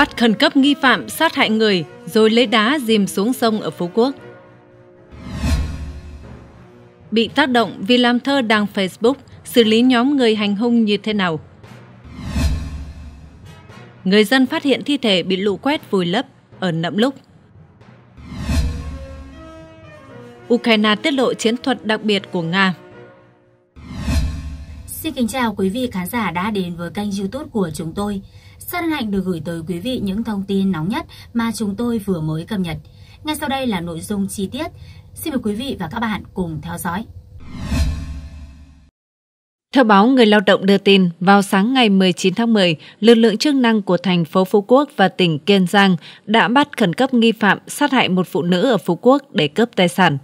bắt khẩn cấp nghi phạm sát hại người rồi lấy đá dìm xuống sông ở Phú Quốc. Bị tác động vì làm thơ đăng Facebook, xử lý nhóm người hành hung như thế nào? Người dân phát hiện thi thể bị lũ quét vùi lấp ở Nậm Lúc. Ukraine tiết lộ chiến thuật đặc biệt của Nga. Xin kính chào quý vị khán giả đã đến với kênh youtube của chúng tôi. Sân Hạnh được gửi tới quý vị những thông tin nóng nhất mà chúng tôi vừa mới cập nhật. Ngay sau đây là nội dung chi tiết. Xin mời quý vị và các bạn cùng theo dõi. Theo báo Người lao động đưa tin, vào sáng ngày 19 tháng 10, lực lượng chức năng của thành phố Phú Quốc và tỉnh Kiên Giang đã bắt khẩn cấp nghi phạm sát hại một phụ nữ ở Phú Quốc để cướp tài sản.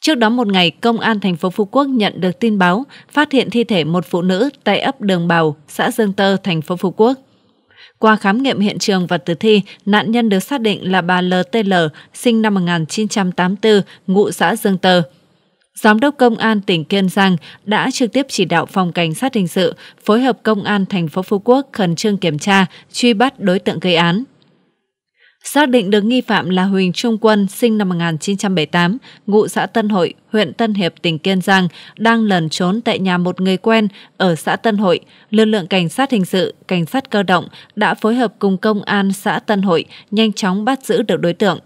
Trước đó một ngày, Công an thành phố Phú Quốc nhận được tin báo phát hiện thi thể một phụ nữ tại ấp Đường Bào, xã Dương Tơ, thành phố Phú Quốc. Qua khám nghiệm hiện trường và tử thi, nạn nhân được xác định là bà LTL, sinh năm 1984, ngụ xã Dương Tờ. Giám đốc Công an tỉnh Kiên Giang đã trực tiếp chỉ đạo phòng cảnh sát hình sự phối hợp Công an thành phố Phú Quốc khẩn trương kiểm tra, truy bắt đối tượng gây án xác định được nghi phạm là Huỳnh Trung Quân, sinh năm 1978, ngụ xã Tân Hội, huyện Tân Hiệp, tỉnh Kiên Giang, đang lẩn trốn tại nhà một người quen ở xã Tân Hội. Lực lượng cảnh sát hình sự, cảnh sát cơ động đã phối hợp cùng công an xã Tân Hội nhanh chóng bắt giữ được đối tượng.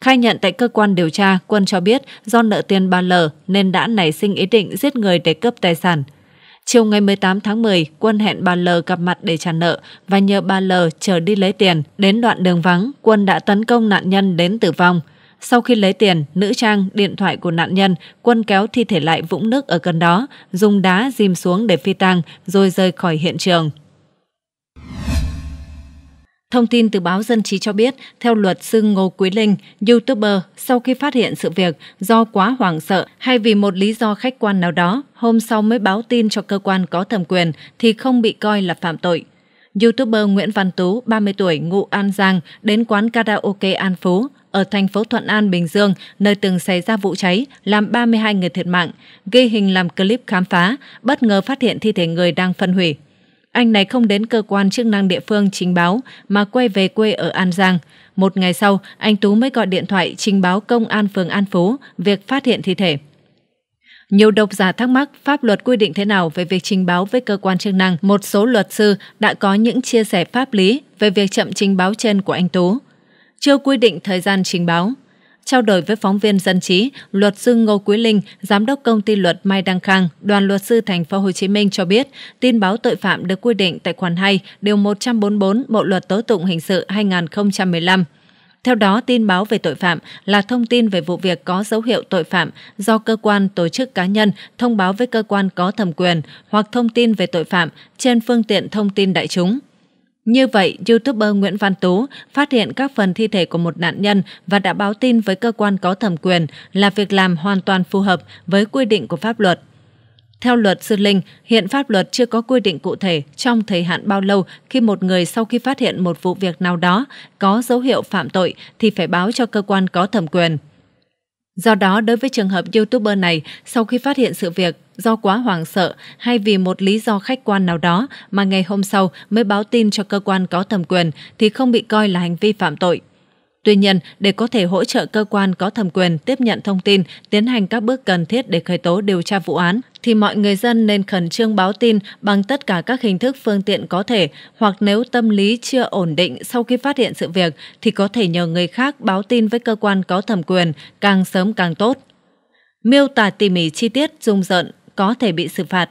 Khai nhận tại cơ quan điều tra, Quân cho biết do nợ tiền bà L nên đã nảy sinh ý định giết người để cướp tài sản – Chiều ngày 18 tháng 10, Quân hẹn bà L gặp mặt để trả nợ và nhờ bà L chờ đi lấy tiền. Đến đoạn đường vắng, Quân đã tấn công nạn nhân đến tử vong. Sau khi lấy tiền, nữ trang, điện thoại của nạn nhân, Quân kéo thi thể lại vũng nước ở gần đó, dùng đá dìm xuống để phi tang rồi rời khỏi hiện trường. Thông tin từ báo Dân trí cho biết, theo luật sư Ngô Quý Linh, YouTuber sau khi phát hiện sự việc do quá hoảng sợ hay vì một lý do khách quan nào đó, hôm sau mới báo tin cho cơ quan có thẩm quyền thì không bị coi là phạm tội. YouTuber Nguyễn Văn Tú, 30 tuổi, ngụ An Giang, đến quán karaoke An Phú ở thành phố Thuận An, Bình Dương, nơi từng xảy ra vụ cháy, làm 32 người thiệt mạng, ghi hình làm clip khám phá, bất ngờ phát hiện thi thể người đang phân hủy. Anh này không đến cơ quan chức năng địa phương trình báo mà quay về quê ở An Giang. Một ngày sau, anh Tú mới gọi điện thoại trình báo công an phường An Phú việc phát hiện thi thể. Nhiều độc giả thắc mắc pháp luật quy định thế nào về việc trình báo với cơ quan chức năng. Một số luật sư đã có những chia sẻ pháp lý về việc chậm trình báo trên của anh Tú. Chưa quy định thời gian trình báo. Trao đổi với phóng viên dân trí, luật sư Ngô Quý Linh, giám đốc công ty luật Mai Đăng Khang, đoàn luật sư thành phố Hồ Chí Minh cho biết, tin báo tội phạm được quy định tại khoản 2, điều 144 Bộ luật tố tụng hình sự 2015. Theo đó, tin báo về tội phạm là thông tin về vụ việc có dấu hiệu tội phạm do cơ quan, tổ chức cá nhân thông báo với cơ quan có thẩm quyền hoặc thông tin về tội phạm trên phương tiện thông tin đại chúng. Như vậy, YouTuber Nguyễn Văn Tú phát hiện các phần thi thể của một nạn nhân và đã báo tin với cơ quan có thẩm quyền là việc làm hoàn toàn phù hợp với quy định của pháp luật. Theo luật sư Linh, hiện pháp luật chưa có quy định cụ thể trong thời hạn bao lâu khi một người sau khi phát hiện một vụ việc nào đó có dấu hiệu phạm tội thì phải báo cho cơ quan có thẩm quyền. Do đó, đối với trường hợp YouTuber này, sau khi phát hiện sự việc, do quá hoảng sợ hay vì một lý do khách quan nào đó mà ngày hôm sau mới báo tin cho cơ quan có thẩm quyền thì không bị coi là hành vi phạm tội. Tuy nhiên, để có thể hỗ trợ cơ quan có thẩm quyền tiếp nhận thông tin, tiến hành các bước cần thiết để khởi tố điều tra vụ án, thì mọi người dân nên khẩn trương báo tin bằng tất cả các hình thức phương tiện có thể, hoặc nếu tâm lý chưa ổn định sau khi phát hiện sự việc thì có thể nhờ người khác báo tin với cơ quan có thẩm quyền, càng sớm càng tốt. Miêu tả tỉ mỉ chi tiết dung dợn có thể bị xử phạt.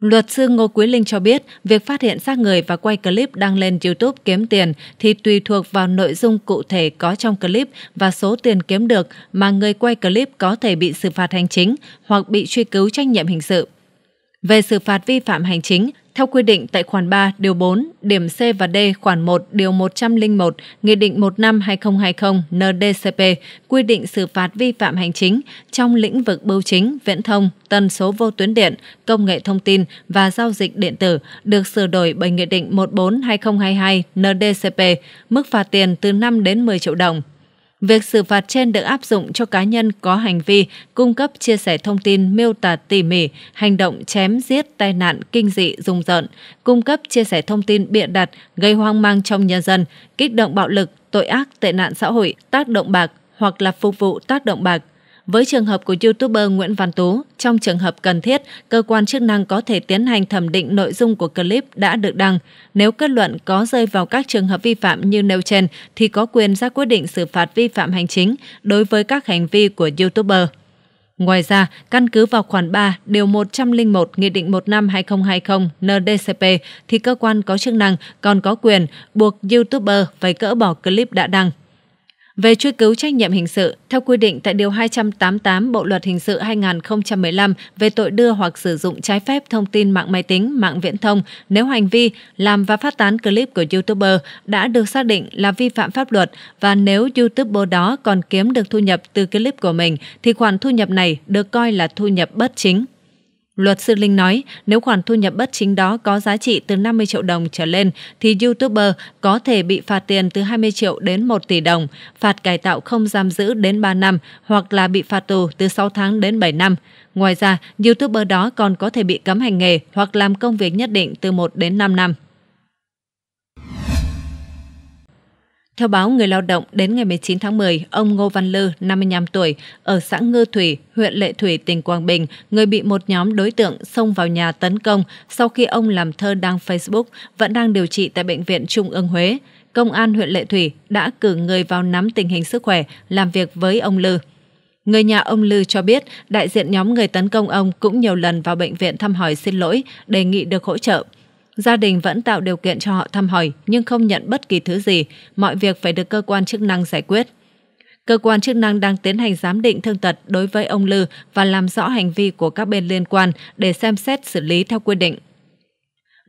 Luật sư Ngô Quý Linh cho biết, việc phát hiện xác người và quay clip đăng lên YouTube kiếm tiền thì tùy thuộc vào nội dung cụ thể có trong clip và số tiền kiếm được mà người quay clip có thể bị xử phạt hành chính hoặc bị truy cứu trách nhiệm hình sự. Về xử phạt vi phạm hành chính, theo quy định tại khoản 3 điều 4, điểm C và D khoản 1 điều 101 Nghị định 15/2020 NDCP quy định xử phạt vi phạm hành chính trong lĩnh vực bưu chính, viễn thông, tần số vô tuyến điện, công nghệ thông tin và giao dịch điện tử được sửa đổi bởi Nghị định 14/2022 NDCP, mức phạt tiền từ 5 đến 10 triệu đồng Việc xử phạt trên được áp dụng cho cá nhân có hành vi cung cấp chia sẻ thông tin miêu tả tỉ mỉ, hành động chém giết tai nạn kinh dị rùng rợn, cung cấp chia sẻ thông tin bịa đặt gây hoang mang trong nhân dân, kích động bạo lực, tội ác, tệ nạn xã hội, tác động bạc hoặc là phục vụ tác động bạc với trường hợp của YouTuber Nguyễn Văn Tú, trong trường hợp cần thiết, cơ quan chức năng có thể tiến hành thẩm định nội dung của clip đã được đăng. Nếu kết luận có rơi vào các trường hợp vi phạm như nêu trên, thì có quyền ra quyết định xử phạt vi phạm hành chính đối với các hành vi của YouTuber. Ngoài ra, căn cứ vào khoản 3, điều 101 Nghị định 15-2020 NDCP thì cơ quan có chức năng còn có quyền buộc YouTuber phải cỡ bỏ clip đã đăng về truy cứu trách nhiệm hình sự theo quy định tại Điều 288 Bộ Luật Hình sự 2015 về tội đưa hoặc sử dụng trái phép thông tin mạng máy tính, mạng viễn thông nếu hành vi làm và phát tán clip của YouTuber đã được xác định là vi phạm pháp luật và nếu YouTuber đó còn kiếm được thu nhập từ clip của mình thì khoản thu nhập này được coi là thu nhập bất chính. Luật sư Linh nói, nếu khoản thu nhập bất chính đó có giá trị từ 50 triệu đồng trở lên, thì YouTuber có thể bị phạt tiền từ 20 triệu đến 1 tỷ đồng, phạt cải tạo không giam giữ đến 3 năm hoặc là bị phạt tù từ 6 tháng đến 7 năm. Ngoài ra, YouTuber đó còn có thể bị cấm hành nghề hoặc làm công việc nhất định từ 1 đến 5 năm. Theo báo Người Lao động, đến ngày 19 tháng 10, ông Ngô Văn Lư, 55 tuổi, ở xã Ngư Thủy, huyện Lệ Thủy, tỉnh Quảng Bình, người bị một nhóm đối tượng xông vào nhà tấn công sau khi ông làm thơ đăng Facebook, vẫn đang điều trị tại Bệnh viện Trung ương Huế. Công an huyện Lệ Thủy đã cử người vào nắm tình hình sức khỏe, làm việc với ông Lư. Người nhà ông Lư cho biết, đại diện nhóm người tấn công ông cũng nhiều lần vào bệnh viện thăm hỏi xin lỗi, đề nghị được hỗ trợ. Gia đình vẫn tạo điều kiện cho họ thăm hỏi nhưng không nhận bất kỳ thứ gì, mọi việc phải được cơ quan chức năng giải quyết. Cơ quan chức năng đang tiến hành giám định thương tật đối với ông Lư và làm rõ hành vi của các bên liên quan để xem xét xử lý theo quy định.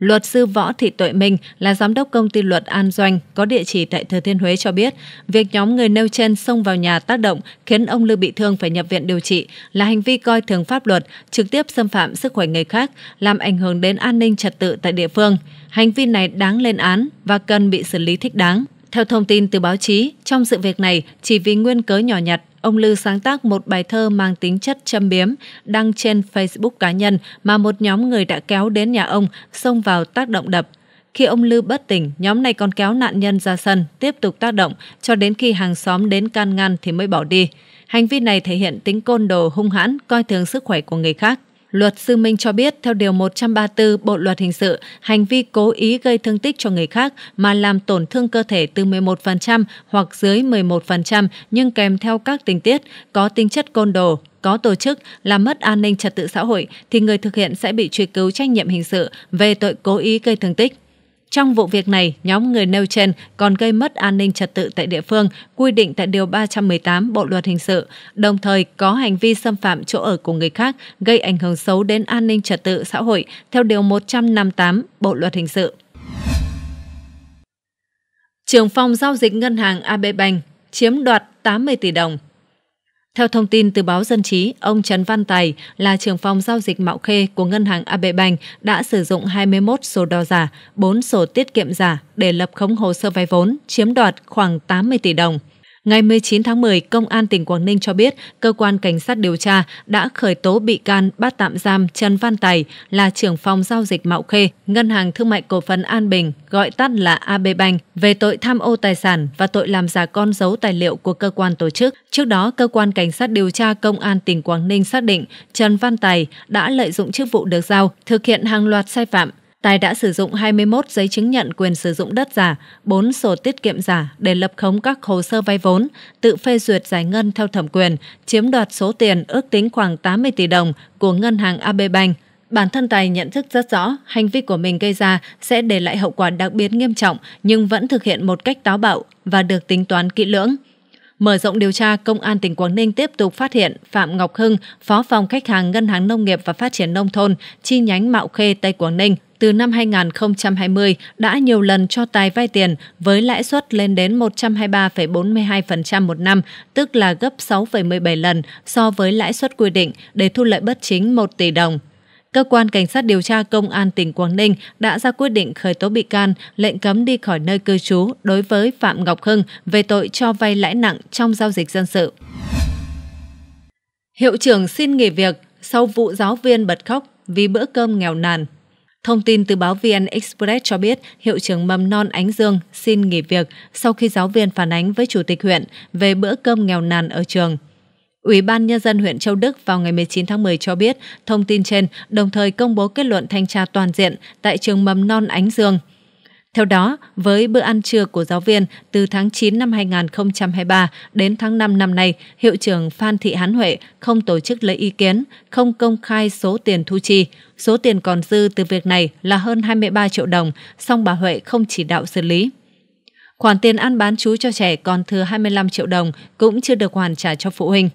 Luật sư Võ Thị Tuệ Minh là giám đốc công ty luật An Doanh có địa chỉ tại Thừa Thiên Huế cho biết, việc nhóm người nêu trên xông vào nhà tác động khiến ông Lưu bị thương phải nhập viện điều trị là hành vi coi thường pháp luật, trực tiếp xâm phạm sức khỏe người khác, làm ảnh hưởng đến an ninh trật tự tại địa phương. Hành vi này đáng lên án và cần bị xử lý thích đáng. Theo thông tin từ báo chí, trong sự việc này, chỉ vì nguyên cớ nhỏ nhặt, ông Lư sáng tác một bài thơ mang tính chất châm biếm, đăng trên Facebook cá nhân mà một nhóm người đã kéo đến nhà ông, xông vào tác động đập. Khi ông Lư bất tỉnh, nhóm này còn kéo nạn nhân ra sân, tiếp tục tác động, cho đến khi hàng xóm đến can ngăn thì mới bỏ đi. Hành vi này thể hiện tính côn đồ hung hãn, coi thường sức khỏe của người khác. Luật sư Minh cho biết, theo Điều 134 Bộ Luật Hình sự, hành vi cố ý gây thương tích cho người khác mà làm tổn thương cơ thể từ 11% hoặc dưới 11% nhưng kèm theo các tình tiết có tính chất côn đồ, có tổ chức, làm mất an ninh trật tự xã hội thì người thực hiện sẽ bị truy cứu trách nhiệm hình sự về tội cố ý gây thương tích. Trong vụ việc này, nhóm người nêu trên còn gây mất an ninh trật tự tại địa phương, quy định tại Điều 318 Bộ Luật Hình sự, đồng thời có hành vi xâm phạm chỗ ở của người khác gây ảnh hưởng xấu đến an ninh trật tự xã hội theo Điều 158 Bộ Luật Hình sự. Trường phòng giao dịch ngân hàng AB Bank chiếm đoạt 80 tỷ đồng theo thông tin từ báo Dân trí, ông Trần Văn Tài là trưởng phòng giao dịch Mạo Khê của ngân hàng AB Bank đã sử dụng 21 sổ đo giả, 4 sổ tiết kiệm giả để lập khống hồ sơ vay vốn, chiếm đoạt khoảng 80 tỷ đồng. Ngày 19 tháng 10, Công an tỉnh Quảng Ninh cho biết cơ quan cảnh sát điều tra đã khởi tố bị can bắt tạm giam Trần Văn Tài là trưởng phòng giao dịch Mạo Khê, Ngân hàng Thương mại Cổ phần An Bình, gọi tắt là AB Bank, về tội tham ô tài sản và tội làm giả con dấu tài liệu của cơ quan tổ chức. Trước đó, cơ quan cảnh sát điều tra Công an tỉnh Quảng Ninh xác định Trần Văn Tài đã lợi dụng chức vụ được giao, thực hiện hàng loạt sai phạm, Tài đã sử dụng 21 giấy chứng nhận quyền sử dụng đất giả, 4 sổ tiết kiệm giả để lập khống các hồ sơ vay vốn, tự phê duyệt giải ngân theo thẩm quyền, chiếm đoạt số tiền ước tính khoảng 80 tỷ đồng của ngân hàng AB Bank. Bản thân Tài nhận thức rất rõ hành vi của mình gây ra sẽ để lại hậu quả đặc biệt nghiêm trọng nhưng vẫn thực hiện một cách táo bạo và được tính toán kỹ lưỡng. Mở rộng điều tra, Công an tỉnh Quảng Ninh tiếp tục phát hiện Phạm Ngọc Hưng, Phó phòng khách hàng Ngân hàng Nông nghiệp và Phát triển Nông thôn, chi nhánh Mạo Khê, Tây Quảng Ninh, từ năm 2020 đã nhiều lần cho Tài vay tiền với lãi suất lên đến 123,42% một năm, tức là gấp 6,17 lần so với lãi suất quy định để thu lợi bất chính 1 tỷ đồng. Cơ quan Cảnh sát điều tra Công an tỉnh Quảng Ninh đã ra quyết định khởi tố bị can, lệnh cấm đi khỏi nơi cư trú đối với Phạm Ngọc Hưng về tội cho vay lãi nặng trong giao dịch dân sự. Hiệu trưởng xin nghỉ việc sau vụ giáo viên bật khóc vì bữa cơm nghèo nàn. Thông tin từ báo VN Express cho biết, hiệu trưởng mầm non Ánh Dương xin nghỉ việc sau khi giáo viên phản ánh với chủ tịch huyện về bữa cơm nghèo nàn ở trường. Ủy ban Nhân dân huyện Châu Đức vào ngày 19 tháng 10 cho biết thông tin trên, đồng thời công bố kết luận thanh tra toàn diện tại trường mầm non Ánh Dương – theo đó, với bữa ăn trưa của giáo viên từ tháng 9 năm 2023 đến tháng 5 năm nay, Hiệu trưởng Phan Thị Hán Huệ không tổ chức lấy ý kiến, không công khai số tiền thu chi. Số tiền còn dư từ việc này là hơn 23 triệu đồng, song bà Huệ không chỉ đạo xử lý. Khoản tiền ăn bán chú cho trẻ còn thừa 25 triệu đồng cũng chưa được hoàn trả cho phụ huynh.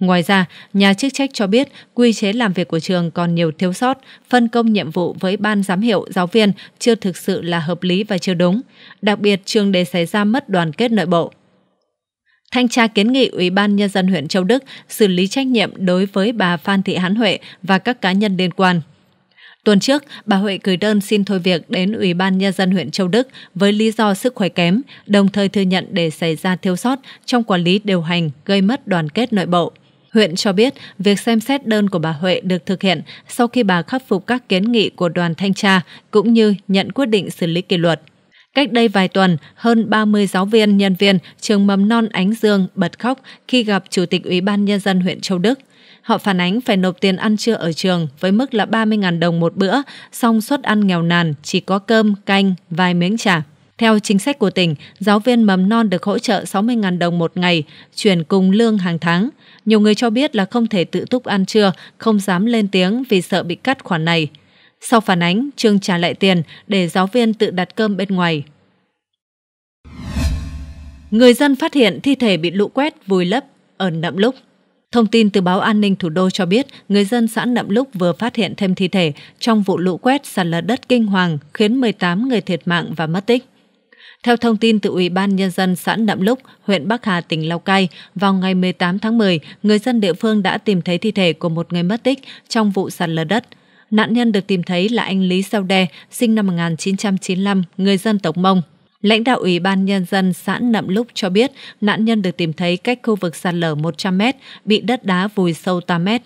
Ngoài ra, nhà chức trách cho biết quy chế làm việc của trường còn nhiều thiếu sót, phân công nhiệm vụ với ban giám hiệu giáo viên chưa thực sự là hợp lý và chưa đúng. Đặc biệt, trường để xảy ra mất đoàn kết nội bộ. Thanh tra kiến nghị Ủy ban Nhân dân huyện Châu Đức xử lý trách nhiệm đối với bà Phan Thị Hán Huệ và các cá nhân liên quan. Tuần trước, bà Huệ gửi đơn xin thôi việc đến Ủy ban Nhân dân huyện Châu Đức với lý do sức khỏe kém, đồng thời thừa nhận để xảy ra thiếu sót trong quản lý điều hành gây mất đoàn kết nội bộ. Huyện cho biết việc xem xét đơn của bà Huệ được thực hiện sau khi bà khắc phục các kiến nghị của đoàn thanh tra cũng như nhận quyết định xử lý kỷ luật. Cách đây vài tuần, hơn 30 giáo viên, nhân viên trường mầm non Ánh Dương bật khóc khi gặp Chủ tịch Ủy ban Nhân dân huyện Châu Đức. Họ phản ánh phải nộp tiền ăn trưa ở trường với mức là 30.000 đồng một bữa, song suất ăn nghèo nàn chỉ có cơm, canh, vài miếng trà. Theo chính sách của tỉnh, giáo viên mầm non được hỗ trợ 60.000 đồng một ngày, chuyển cùng lương hàng tháng. Nhiều người cho biết là không thể tự túc ăn trưa, không dám lên tiếng vì sợ bị cắt khoản này. Sau phản ánh, trường trả lại tiền để giáo viên tự đặt cơm bên ngoài. Người dân phát hiện thi thể bị lũ quét vùi lấp ở Nậm Lúc. Thông tin từ báo An ninh Thủ đô cho biết, người dân xã Nậm Lúc vừa phát hiện thêm thi thể trong vụ lũ quét sạt lở đất kinh hoàng khiến 18 người thiệt mạng và mất tích. Theo thông tin từ Ủy ban Nhân dân xã Nậm Lúc, huyện Bắc Hà, tỉnh Lào Cai, vào ngày 18 tháng 10, người dân địa phương đã tìm thấy thi thể của một người mất tích trong vụ sạt lở đất. Nạn nhân được tìm thấy là anh Lý Sao Đe, sinh năm 1995, người dân tộc Mông. Lãnh đạo Ủy ban Nhân dân xã Nậm Lúc cho biết nạn nhân được tìm thấy cách khu vực sạt lở 100 mét, bị đất đá vùi sâu 8 mét.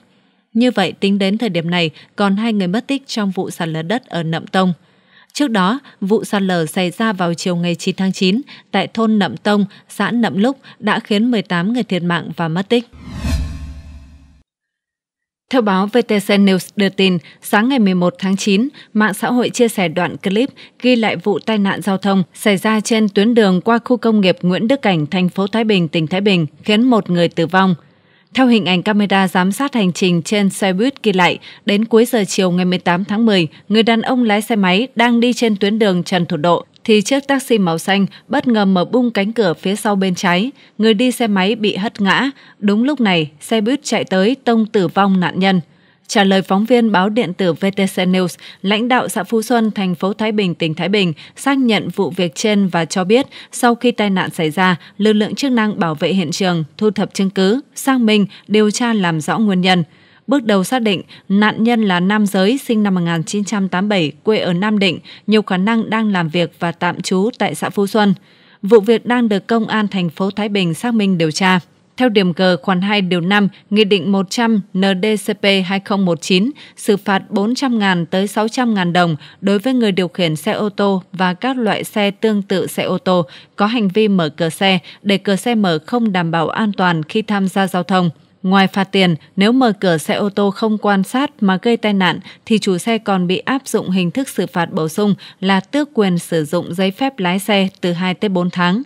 Như vậy, tính đến thời điểm này, còn hai người mất tích trong vụ sạt lở đất ở Nậm Tông. Trước đó, vụ sạt lở xảy ra vào chiều ngày 9 tháng 9 tại thôn Nậm Tông, xã Nậm Lúc đã khiến 18 người thiệt mạng và mất tích. Theo báo VTC News đưa tin, sáng ngày 11 tháng 9, mạng xã hội chia sẻ đoạn clip ghi lại vụ tai nạn giao thông xảy ra trên tuyến đường qua khu công nghiệp Nguyễn Đức Cảnh, thành phố Thái Bình, tỉnh Thái Bình, khiến một người tử vong. Theo hình ảnh camera giám sát hành trình trên xe buýt ghi lại, đến cuối giờ chiều ngày 18 tháng 10, người đàn ông lái xe máy đang đi trên tuyến đường Trần Thủ Độ thì chiếc taxi màu xanh bất ngờ mở bung cánh cửa phía sau bên trái, người đi xe máy bị hất ngã. Đúng lúc này, xe buýt chạy tới tông tử vong nạn nhân. Trả lời phóng viên báo điện tử VTC News, lãnh đạo xã Phú Xuân, thành phố Thái Bình, tỉnh Thái Bình xác nhận vụ việc trên và cho biết sau khi tai nạn xảy ra, lực lượng chức năng bảo vệ hiện trường, thu thập chứng cứ, xác minh, điều tra làm rõ nguyên nhân. Bước đầu xác định, nạn nhân là nam giới sinh năm 1987, quê ở Nam Định, nhiều khả năng đang làm việc và tạm trú tại xã Phú Xuân. Vụ việc đang được Công an thành phố Thái Bình xác minh điều tra. Theo điểm G khoản 2 điều 5, Nghị định 100 NDCP 2019 xử phạt 400.000 tới 600.000 đồng đối với người điều khiển xe ô tô và các loại xe tương tự xe ô tô có hành vi mở cửa xe để cửa xe mở không đảm bảo an toàn khi tham gia giao thông. Ngoài phạt tiền, nếu mở cửa xe ô tô không quan sát mà gây tai nạn thì chủ xe còn bị áp dụng hình thức xử phạt bổ sung là tước quyền sử dụng giấy phép lái xe từ 2 tới 4 tháng.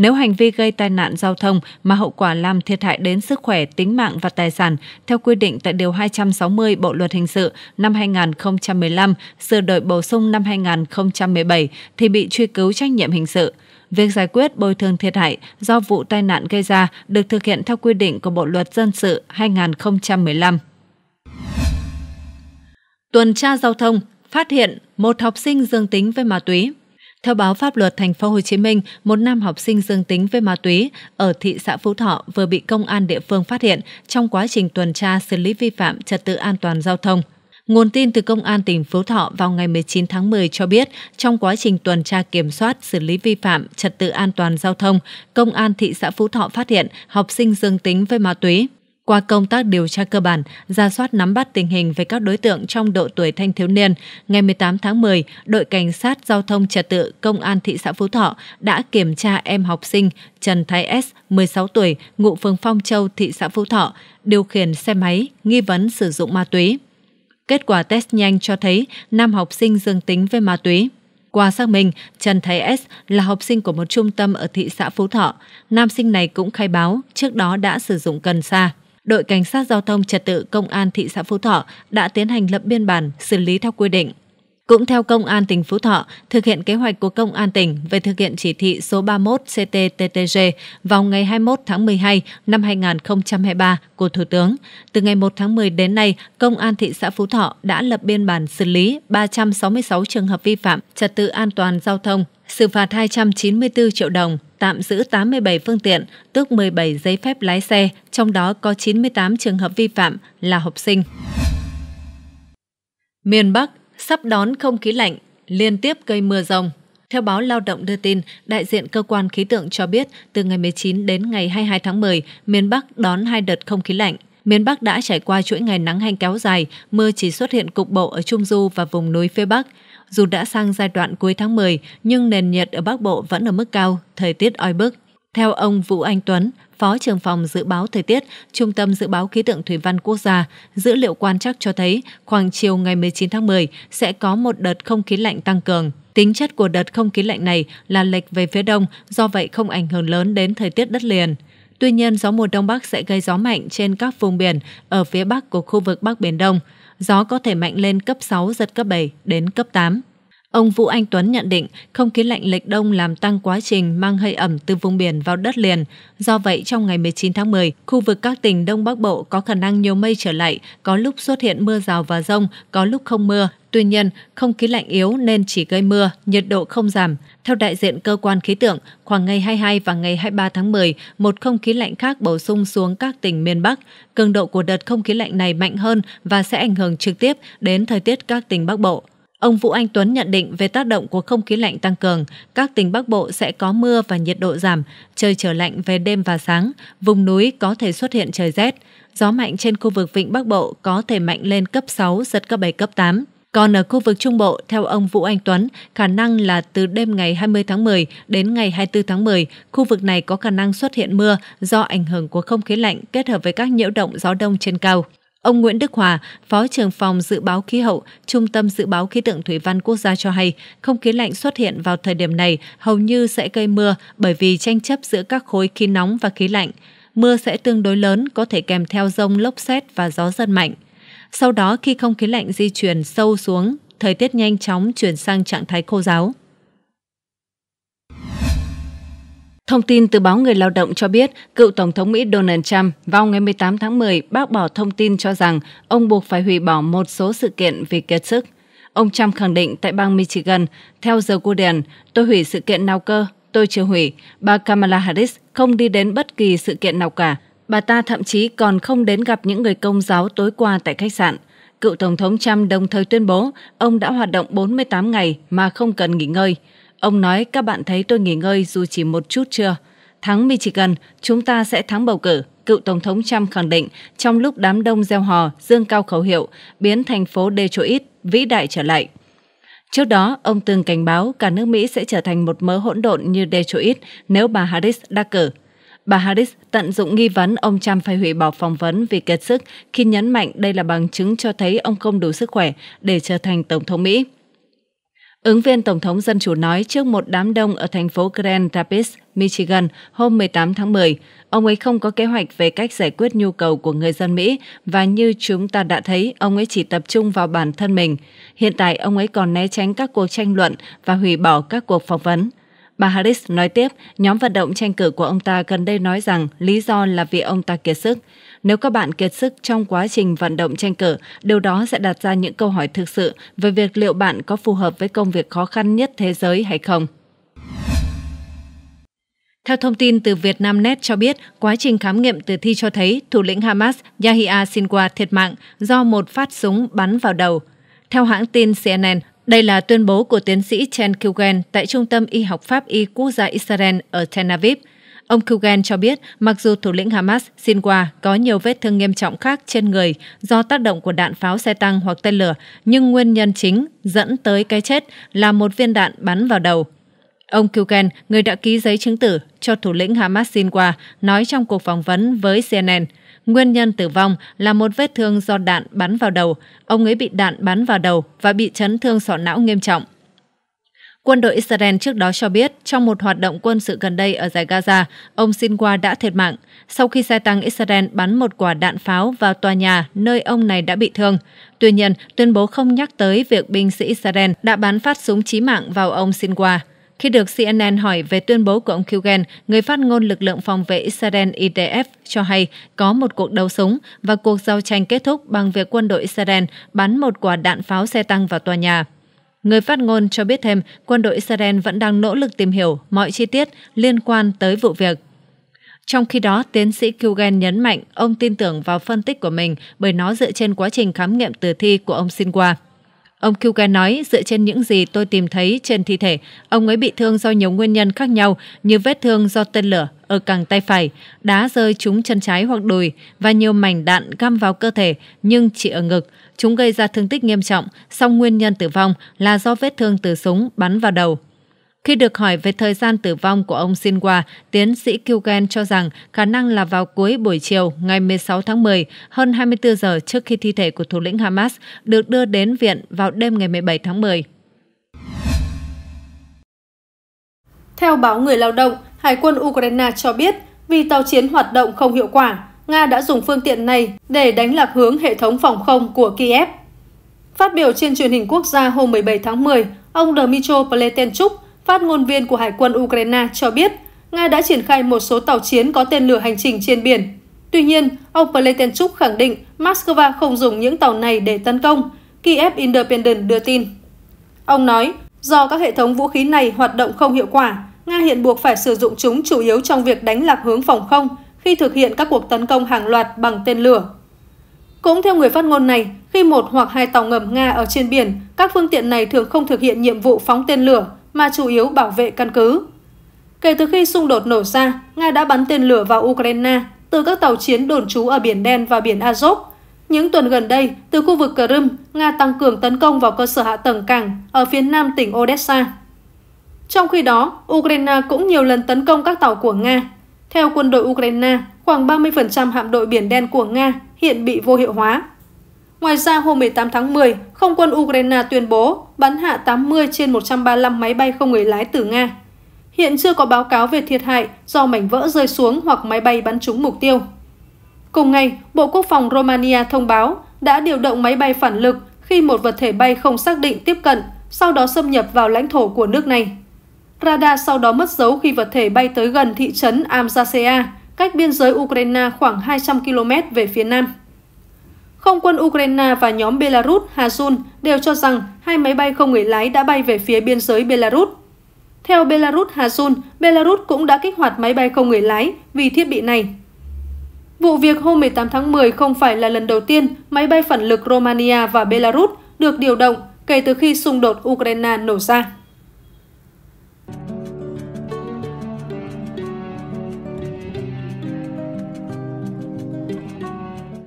Nếu hành vi gây tai nạn giao thông mà hậu quả làm thiệt hại đến sức khỏe, tính mạng và tài sản theo quy định tại Điều 260 Bộ Luật Hình sự năm 2015, sửa đổi bổ sung năm 2017 thì bị truy cứu trách nhiệm hình sự việc giải quyết bồi thường thiệt hại do vụ tai nạn gây ra được thực hiện theo quy định của Bộ luật dân sự 2015. Tuần tra giao thông phát hiện một học sinh dương tính với ma túy. Theo báo pháp luật thành phố Hồ Chí Minh, một nam học sinh dương tính với ma túy ở thị xã Phú Thọ vừa bị công an địa phương phát hiện trong quá trình tuần tra xử lý vi phạm trật tự an toàn giao thông. Nguồn tin từ Công an tỉnh Phú Thọ vào ngày 19 tháng 10 cho biết, trong quá trình tuần tra kiểm soát xử lý vi phạm trật tự an toàn giao thông, Công an thị xã Phú Thọ phát hiện học sinh dương tính với ma túy. Qua công tác điều tra cơ bản, ra soát nắm bắt tình hình về các đối tượng trong độ tuổi thanh thiếu niên, ngày 18 tháng 10, đội cảnh sát giao thông trật tự công an thị xã Phú Thọ đã kiểm tra em học sinh Trần Thái S, 16 tuổi, ngụ phường Phong Châu, thị xã Phú Thọ, điều khiển xe máy nghi vấn sử dụng ma túy. Kết quả test nhanh cho thấy nam học sinh dương tính với ma túy. Qua xác minh, Trần Thái S là học sinh của một trung tâm ở thị xã Phú Thọ. Nam sinh này cũng khai báo trước đó đã sử dụng cần sa đội cảnh sát giao thông trật tự công an thị xã Phú Thọ đã tiến hành lập biên bản xử lý theo quy định. Cũng theo Công an tỉnh Phú Thọ, thực hiện kế hoạch của Công an tỉnh về thực hiện chỉ thị số 31 CTTTG vào ngày 21 tháng 12 năm 2023 của Thủ tướng, từ ngày 1 tháng 10 đến nay, Công an thị xã Phú Thọ đã lập biên bản xử lý 366 trường hợp vi phạm trật tự an toàn giao thông, xử phạt 294 triệu đồng, tạm giữ 87 phương tiện, tước 17 giấy phép lái xe, trong đó có 98 trường hợp vi phạm là học sinh. Miền Bắc sắp đón không khí lạnh, liên tiếp gây mưa rông. Theo báo Lao động đưa tin, đại diện cơ quan khí tượng cho biết từ ngày 19 đến ngày 22 tháng 10, miền Bắc đón hai đợt không khí lạnh. Miền Bắc đã trải qua chuỗi ngày nắng hanh kéo dài, mưa chỉ xuất hiện cục bộ ở Trung Du và vùng núi phía Bắc. Dù đã sang giai đoạn cuối tháng 10, nhưng nền nhiệt ở Bắc Bộ vẫn ở mức cao, thời tiết oi bức. Theo ông Vũ Anh Tuấn, Phó trưởng phòng dự báo thời tiết, Trung tâm dự báo khí tượng thủy văn quốc gia, dữ liệu quan trắc cho thấy khoảng chiều ngày 19 tháng 10 sẽ có một đợt không khí lạnh tăng cường. Tính chất của đợt không khí lạnh này là lệch về phía đông, do vậy không ảnh hưởng lớn đến thời tiết đất liền. Tuy nhiên, gió mùa đông bắc sẽ gây gió mạnh trên các vùng biển ở phía bắc của khu vực Bắc Biển Đông. Gió có thể mạnh lên cấp 6, giật cấp 7 đến cấp 8. Ông Vũ Anh Tuấn nhận định không khí lạnh lệch đông làm tăng quá trình mang hơi ẩm từ vùng biển vào đất liền. Do vậy, trong ngày 19 tháng 10, khu vực các tỉnh Đông Bắc Bộ có khả năng nhiều mây trở lại, có lúc xuất hiện mưa rào và rông, có lúc không mưa. Tuy nhiên, không khí lạnh yếu nên chỉ gây mưa, nhiệt độ không giảm. Theo đại diện cơ quan khí tượng, khoảng ngày 22 và ngày 23 tháng 10, một không khí lạnh khác bổ sung xuống các tỉnh miền Bắc. Cường độ của đợt không khí lạnh này mạnh hơn và sẽ ảnh hưởng trực tiếp đến thời tiết các tỉnh Bắc Bộ. Ông Vũ Anh Tuấn nhận định về tác động của không khí lạnh tăng cường, các tỉnh Bắc Bộ sẽ có mưa và nhiệt độ giảm, trời trở lạnh về đêm và sáng, vùng núi có thể xuất hiện trời rét. Gió mạnh trên khu vực Vịnh Bắc Bộ có thể mạnh lên cấp 6, giật cấp 7, cấp 8. Còn ở khu vực Trung Bộ, theo ông Vũ Anh Tuấn, khả năng là từ đêm ngày 20 tháng 10 đến ngày 24 tháng 10, khu vực này có khả năng xuất hiện mưa do ảnh hưởng của không khí lạnh kết hợp với các nhiễu động gió đông trên cao. Ông Nguyễn Đức Hòa, Phó trưởng phòng dự báo khí hậu, Trung tâm dự báo khí tượng thủy văn quốc gia cho hay, không khí lạnh xuất hiện vào thời điểm này hầu như sẽ gây mưa bởi vì tranh chấp giữa các khối khí nóng và khí lạnh. Mưa sẽ tương đối lớn, có thể kèm theo rông lốc xét và gió giật mạnh. Sau đó khi không khí lạnh di chuyển sâu xuống, thời tiết nhanh chóng chuyển sang trạng thái khô giáo. Thông tin từ báo Người Lao động cho biết, cựu Tổng thống Mỹ Donald Trump vào ngày 18 tháng 10 bác bỏ thông tin cho rằng ông buộc phải hủy bỏ một số sự kiện vì kiệt sức. Ông Trump khẳng định tại bang Michigan, theo The Guardian, tôi hủy sự kiện nào cơ, tôi chưa hủy. Bà Kamala Harris không đi đến bất kỳ sự kiện nào cả. Bà ta thậm chí còn không đến gặp những người công giáo tối qua tại khách sạn. Cựu Tổng thống Trump đồng thời tuyên bố ông đã hoạt động 48 ngày mà không cần nghỉ ngơi. Ông nói các bạn thấy tôi nghỉ ngơi dù chỉ một chút chưa? Thắng Michigan, chúng ta sẽ thắng bầu cử. Cựu Tổng thống Trump khẳng định trong lúc đám đông gieo hò, dương cao khẩu hiệu, biến thành phố Detroit vĩ đại trở lại. Trước đó, ông từng cảnh báo cả nước Mỹ sẽ trở thành một mớ hỗn độn như Detroit nếu bà Harris đắc cử. Bà Harris tận dụng nghi vấn ông Trump phải hủy bỏ phỏng vấn vì kiệt sức khi nhấn mạnh đây là bằng chứng cho thấy ông không đủ sức khỏe để trở thành Tổng thống Mỹ. Ứng viên Tổng thống Dân Chủ nói trước một đám đông ở thành phố Grand Rapids, Michigan hôm 18 tháng 10, ông ấy không có kế hoạch về cách giải quyết nhu cầu của người dân Mỹ và như chúng ta đã thấy, ông ấy chỉ tập trung vào bản thân mình. Hiện tại, ông ấy còn né tránh các cuộc tranh luận và hủy bỏ các cuộc phỏng vấn. Bà Harris nói tiếp, nhóm vận động tranh cử của ông ta gần đây nói rằng lý do là vì ông ta kiệt sức. Nếu các bạn kiệt sức trong quá trình vận động tranh cử, điều đó sẽ đặt ra những câu hỏi thực sự về việc liệu bạn có phù hợp với công việc khó khăn nhất thế giới hay không. Theo thông tin từ Vietnamnet cho biết, quá trình khám nghiệm tử thi cho thấy thủ lĩnh Hamas Yahya Sinwar thiệt mạng do một phát súng bắn vào đầu. Theo hãng tin CNN, đây là tuyên bố của tiến sĩ Chen Kilgen tại Trung tâm Y học Pháp Y Quốc gia Israel ở Tel Aviv. Ông Kugan cho biết, mặc dù thủ lĩnh Hamas Sinwa có nhiều vết thương nghiêm trọng khác trên người do tác động của đạn pháo xe tăng hoặc tên lửa, nhưng nguyên nhân chính dẫn tới cái chết là một viên đạn bắn vào đầu. Ông Kugan, người đã ký giấy chứng tử cho thủ lĩnh Hamas Sinwa, nói trong cuộc phỏng vấn với CNN, nguyên nhân tử vong là một vết thương do đạn bắn vào đầu. Ông ấy bị đạn bắn vào đầu và bị chấn thương sọ não nghiêm trọng. Quân đội Israel trước đó cho biết, trong một hoạt động quân sự gần đây ở giải Gaza, ông Sinwa đã thiệt mạng sau khi xe tăng Israel bắn một quả đạn pháo vào tòa nhà nơi ông này đã bị thương. Tuy nhiên, tuyên bố không nhắc tới việc binh sĩ Israel đã bắn phát súng chí mạng vào ông Sinwa. Khi được CNN hỏi về tuyên bố của ông Kugen, người phát ngôn lực lượng phòng vệ Israel IDF cho hay có một cuộc đấu súng và cuộc giao tranh kết thúc bằng việc quân đội Israel bắn một quả đạn pháo xe tăng vào tòa nhà. Người phát ngôn cho biết thêm quân đội Israel vẫn đang nỗ lực tìm hiểu mọi chi tiết liên quan tới vụ việc. Trong khi đó, tiến sĩ Kugan nhấn mạnh ông tin tưởng vào phân tích của mình bởi nó dựa trên quá trình khám nghiệm tử thi của ông Sinwa. Ông Kugan nói, dựa trên những gì tôi tìm thấy trên thi thể, ông ấy bị thương do nhiều nguyên nhân khác nhau như vết thương do tên lửa ở cẳng tay phải, đá rơi trúng chân trái hoặc đùi và nhiều mảnh đạn găm vào cơ thể nhưng chỉ ở ngực, Chúng gây ra thương tích nghiêm trọng, song nguyên nhân tử vong là do vết thương từ súng bắn vào đầu. Khi được hỏi về thời gian tử vong của ông Sinwa, tiến sĩ Kugen cho rằng khả năng là vào cuối buổi chiều ngày 16 tháng 10, hơn 24 giờ trước khi thi thể của thủ lĩnh Hamas được đưa đến viện vào đêm ngày 17 tháng 10. Theo báo Người Lao động, Hải quân Ukraine cho biết vì tàu chiến hoạt động không hiệu quả, Nga đã dùng phương tiện này để đánh lạc hướng hệ thống phòng không của Kiev. Phát biểu trên truyền hình quốc gia hôm 17 tháng 10, ông Dmytro Pletenchuk, phát ngôn viên của Hải quân Ukraine cho biết Nga đã triển khai một số tàu chiến có tên lửa hành trình trên biển. Tuy nhiên, ông Pletenchuk khẳng định Moscow không dùng những tàu này để tấn công, Kiev Independent đưa tin. Ông nói, do các hệ thống vũ khí này hoạt động không hiệu quả, Nga hiện buộc phải sử dụng chúng chủ yếu trong việc đánh lạc hướng phòng không khi thực hiện các cuộc tấn công hàng loạt bằng tên lửa. Cũng theo người phát ngôn này, khi một hoặc hai tàu ngầm Nga ở trên biển, các phương tiện này thường không thực hiện nhiệm vụ phóng tên lửa mà chủ yếu bảo vệ căn cứ. Kể từ khi xung đột nổ ra, Nga đã bắn tên lửa vào Ukraine từ các tàu chiến đồn trú ở Biển Đen và Biển Azov. Những tuần gần đây, từ khu vực Crimea, Nga tăng cường tấn công vào cơ sở hạ tầng cảng ở phía nam tỉnh Odessa. Trong khi đó, Ukraine cũng nhiều lần tấn công các tàu của Nga theo quân đội Ukraine, khoảng 30% hạm đội Biển Đen của Nga hiện bị vô hiệu hóa. Ngoài ra, hôm 18 tháng 10, không quân Ukraine tuyên bố bắn hạ 80 trên 135 máy bay không người lái từ Nga. Hiện chưa có báo cáo về thiệt hại do mảnh vỡ rơi xuống hoặc máy bay bắn trúng mục tiêu. Cùng ngày, Bộ Quốc phòng Romania thông báo đã điều động máy bay phản lực khi một vật thể bay không xác định tiếp cận, sau đó xâm nhập vào lãnh thổ của nước này. Radar sau đó mất dấu khi vật thể bay tới gần thị trấn Amzasea, cách biên giới Ukraine khoảng 200 km về phía nam. Không quân Ukraine và nhóm Belarus Hazun đều cho rằng hai máy bay không người lái đã bay về phía biên giới Belarus. Theo Belarus Hazun, Belarus cũng đã kích hoạt máy bay không người lái vì thiết bị này. Vụ việc hôm 18 tháng 10 không phải là lần đầu tiên máy bay phản lực Romania và Belarus được điều động kể từ khi xung đột Ukraine nổ ra.